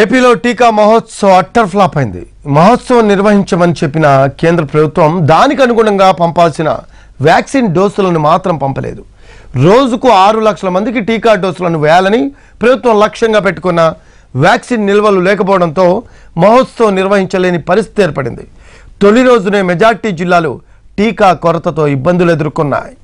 ఏపీలో టీకా మహోత్సవం అట్టర్ ఫ్లాప్ అయింది మహోత్సవం నిర్వహించమని చెప్పిన కేంద్ర ప్రభుత్వం దానికి అనుగుణంగా పంపాల్సిన వ్యాక్సిన్ డోసులను మాత్రం పంపలేదు రోజుకు ఆరు లక్షల మందికి టీకా డోసులను వేయాలని ప్రభుత్వం లక్ష్యంగా పెట్టుకున్న వ్యాక్సిన్ నిల్వలు లేకపోవడంతో మహోత్సవం నిర్వహించలేని పరిస్థితి ఏర్పడింది తొలి రోజునే మెజార్టీ జిల్లాలు టీకా కొరతతో ఇబ్బందులు ఎదుర్కొన్నాయి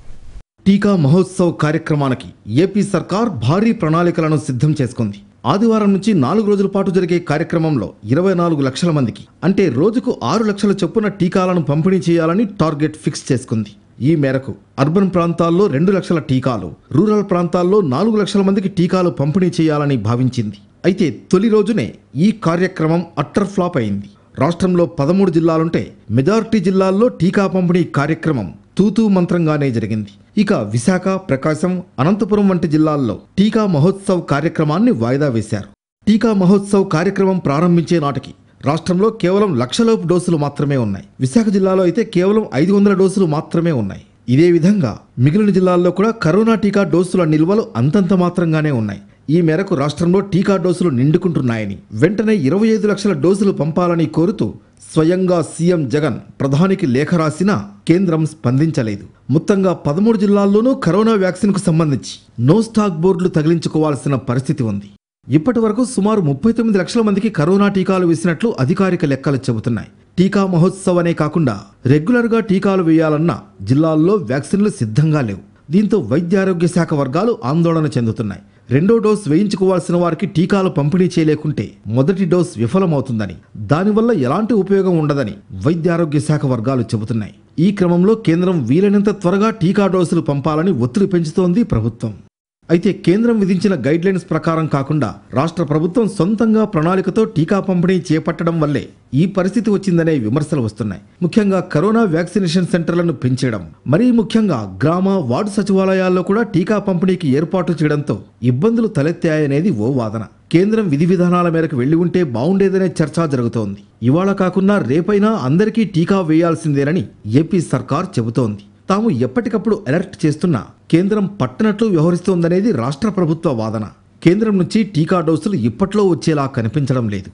టీకా మహోత్సవ్ కార్యక్రమానికి ఏపీ సర్కార్ భారీ ప్రణాళికలను సిద్ధం చేసుకుంది ఆదివారం నుంచి నాలుగు రోజుల పాటు జరిగే కార్యక్రమంలో ఇరవై నాలుగు లక్షల మందికి అంటే రోజుకు ఆరు లక్షల చొప్పున టీకాలను పంపిణీ చేయాలని టార్గెట్ ఫిక్స్ చేసుకుంది ఈ మేరకు అర్బన్ ప్రాంతాల్లో రెండు లక్షల టీకాలు రూరల్ ప్రాంతాల్లో నాలుగు లక్షల మందికి టీకాలు పంపిణీ చేయాలని భావించింది అయితే తొలి రోజునే ఈ కార్యక్రమం అట్టర్ ఫ్లాప్ అయింది రాష్ట్రంలో పదమూడు జిల్లాలుంటే మెజారిటీ జిల్లాల్లో టీకా పంపిణీ కార్యక్రమం తూతూ మంత్రంగానే జరిగింది ఇక విశాఖ ప్రకాశం అనంతపురం వంటి జిల్లాల్లో టీకా మహోత్సవ్ కార్యక్రమాన్ని వాయిదా వేశారు టీకా మహోత్సవ్ కార్యక్రమం ప్రారంభించే నాటికి రాష్ట్రంలో కేవలం లక్షలోపు డోసులు మాత్రమే ఉన్నాయి విశాఖ జిల్లాలో అయితే కేవలం ఐదు వందల డోసులు మాత్రమే ఉన్నాయి ఇదే విధంగా మిగిలిన జిల్లాల్లో కూడా కరోనా టీకా డోసుల నిల్వలు అంతంత మాత్రంగానే ఉన్నాయి ఈ మేరకు రాష్ట్రంలో టీకా డోసులు నిండుకుంటున్నాయని వెంటనే ఇరవై ఐదు లక్షల డోసులు పంపాలని కోరుతూ స్వయంగా సీఎం జగన్ ప్రధానికి లేఖ రాసినా కేంద్రం స్పందించలేదు మొత్తంగా పదమూడు జిల్లాల్లోనూ కరోనా వ్యాక్సిన్కు సంబంధించి నో స్టాక్ బోర్డులు తగిలించుకోవాల్సిన పరిస్థితి ఉంది ఇప్పటి వరకు సుమారు ముప్పై తొమ్మిది లక్షల మందికి కరోనా టీకాలు వేసినట్లు అధికారిక లెక్కలు చెబుతున్నాయి టీకా మహోత్సవనే కాకుండా రెగ్యులర్గా టీకాలు వేయాలన్న జిల్లాల్లో వ్యాక్సిన్లు సిద్ధంగా లేవు దీంతో వైద్యారోగ్య శాఖ వర్గాలు ఆందోళన చెందుతున్నాయి రెండో డోస్ వేయించుకోవాల్సిన వారికి టీకాలు పంపిణీ చేయలేకుంటే మొదటి డోస్ విఫలమవుతుందని దానివల్ల ఎలాంటి ఉపయోగం ఉండదని వైద్య ఆరోగ్య శాఖ వర్గాలు చెబుతున్నాయి ఈ క్రమంలో కేంద్రం వీలైనంత త్వరగా టీకా డోసులు పంపాలని ఒత్తిడి పెంచుతోంది ప్రభుత్వం అయితే కేంద్రం విధించిన గైడ్లైన్స్ ప్రకారం కాకుండా రాష్ట్ర ప్రభుత్వం సొంతంగా ప్రణాళికతో టీకా పంపిణీ చేపట్టడం వల్లే ఈ పరిస్థితి వచ్చిందనే విమర్శలు వస్తున్నాయి ముఖ్యంగా కరోనా వ్యాక్సినేషన్ సెంటర్లను పెంచడం మరీ ముఖ్యంగా గ్రామ వార్డు సచివాలయాల్లో కూడా టీకా పంపిణీకి ఏర్పాటు చేయడంతో ఇబ్బందులు తలెత్తాయనేది ఓ వాదన కేంద్రం విధి విధానాల మేరకు వెళ్లి ఉంటే బాగుండేదనే చర్చ జరుగుతోంది ఇవాళ కాకుండా రేపైనా అందరికీ టీకా వేయాల్సిందేనని ఏపీ సర్కార్ చెబుతోంది తాము ఎప్పటికప్పుడు అలర్ట్ చేస్తున్నా కేంద్రం పట్టనట్లు వ్యవహరిస్తోందనేది రాష్ట్ర ప్రభుత్వ వాదన కేంద్రం నుంచి టీకా డోసులు ఇప్పట్లో వచ్చేలా కనిపించడం లేదు